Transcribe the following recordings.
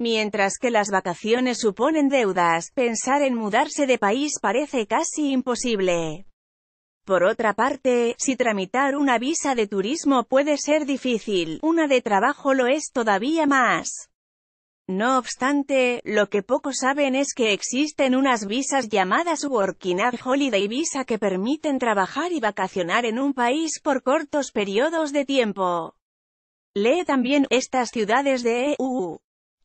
Mientras que las vacaciones suponen deudas, pensar en mudarse de país parece casi imposible. Por otra parte, si tramitar una visa de turismo puede ser difícil, una de trabajo lo es todavía más. No obstante, lo que pocos saben es que existen unas visas llamadas Working at Holiday Visa que permiten trabajar y vacacionar en un país por cortos periodos de tiempo. Lee también, estas ciudades de EU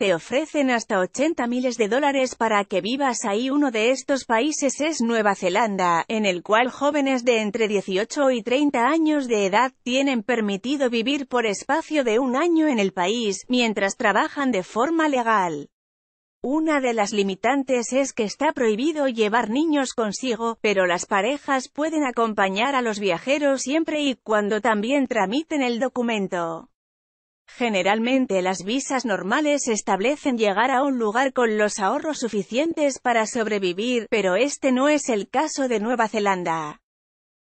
te ofrecen hasta 80 miles de dólares para que vivas ahí. Uno de estos países es Nueva Zelanda, en el cual jóvenes de entre 18 y 30 años de edad tienen permitido vivir por espacio de un año en el país, mientras trabajan de forma legal. Una de las limitantes es que está prohibido llevar niños consigo, pero las parejas pueden acompañar a los viajeros siempre y cuando también tramiten el documento. Generalmente las visas normales establecen llegar a un lugar con los ahorros suficientes para sobrevivir, pero este no es el caso de Nueva Zelanda.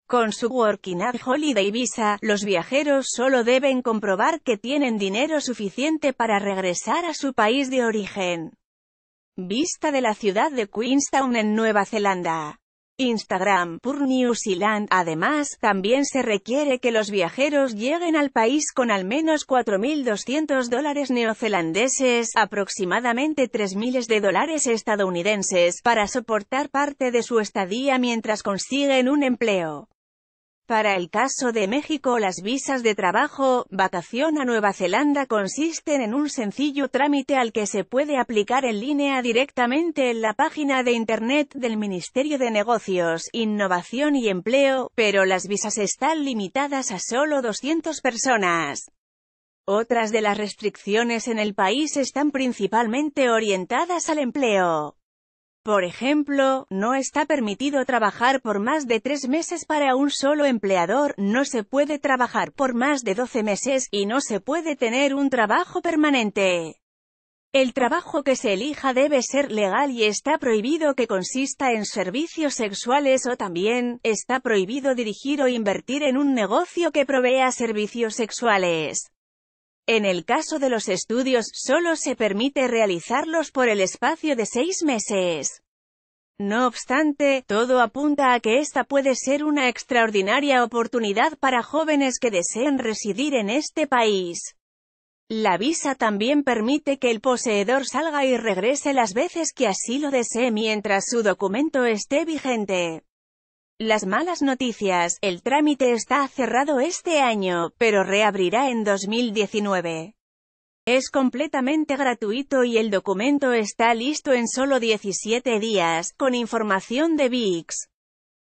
Con su Working Up Holiday Visa, los viajeros solo deben comprobar que tienen dinero suficiente para regresar a su país de origen. Vista de la ciudad de Queenstown en Nueva Zelanda. Instagram por New Zealand. Además, también se requiere que los viajeros lleguen al país con al menos 4.200 dólares neozelandeses, aproximadamente 3.000 de dólares estadounidenses, para soportar parte de su estadía mientras consiguen un empleo. Para el caso de México las visas de trabajo, vacación a Nueva Zelanda consisten en un sencillo trámite al que se puede aplicar en línea directamente en la página de Internet del Ministerio de Negocios, Innovación y Empleo, pero las visas están limitadas a solo 200 personas. Otras de las restricciones en el país están principalmente orientadas al empleo. Por ejemplo, no está permitido trabajar por más de tres meses para un solo empleador, no se puede trabajar por más de doce meses, y no se puede tener un trabajo permanente. El trabajo que se elija debe ser legal y está prohibido que consista en servicios sexuales o también, está prohibido dirigir o invertir en un negocio que provea servicios sexuales. En el caso de los estudios, solo se permite realizarlos por el espacio de seis meses. No obstante, todo apunta a que esta puede ser una extraordinaria oportunidad para jóvenes que deseen residir en este país. La visa también permite que el poseedor salga y regrese las veces que así lo desee mientras su documento esté vigente. Las malas noticias, el trámite está cerrado este año, pero reabrirá en 2019. Es completamente gratuito y el documento está listo en solo 17 días, con información de VIX.